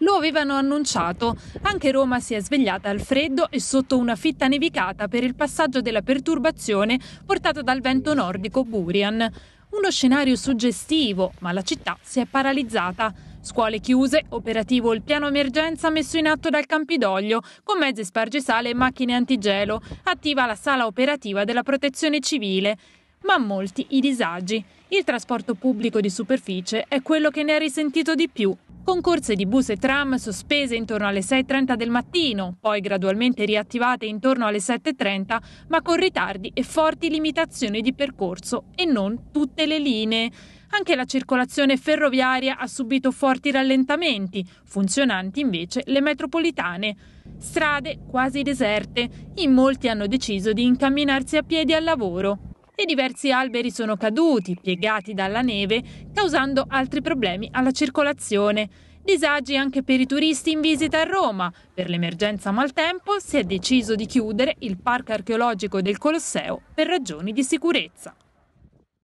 lo avevano annunciato. Anche Roma si è svegliata al freddo e sotto una fitta nevicata per il passaggio della perturbazione portata dal vento nordico Burian. Uno scenario suggestivo, ma la città si è paralizzata. Scuole chiuse, operativo il piano emergenza messo in atto dal Campidoglio, con mezzi spargesale e macchine antigelo, attiva la sala operativa della protezione civile. Ma molti i disagi. Il trasporto pubblico di superficie è quello che ne ha risentito di più, con corse di bus e tram sospese intorno alle 6.30 del mattino, poi gradualmente riattivate intorno alle 7.30, ma con ritardi e forti limitazioni di percorso e non tutte le linee. Anche la circolazione ferroviaria ha subito forti rallentamenti, funzionanti invece le metropolitane. Strade quasi deserte, in molti hanno deciso di incamminarsi a piedi al lavoro e diversi alberi sono caduti, piegati dalla neve, causando altri problemi alla circolazione. Disagi anche per i turisti in visita a Roma. Per l'emergenza maltempo si è deciso di chiudere il parco archeologico del Colosseo per ragioni di sicurezza.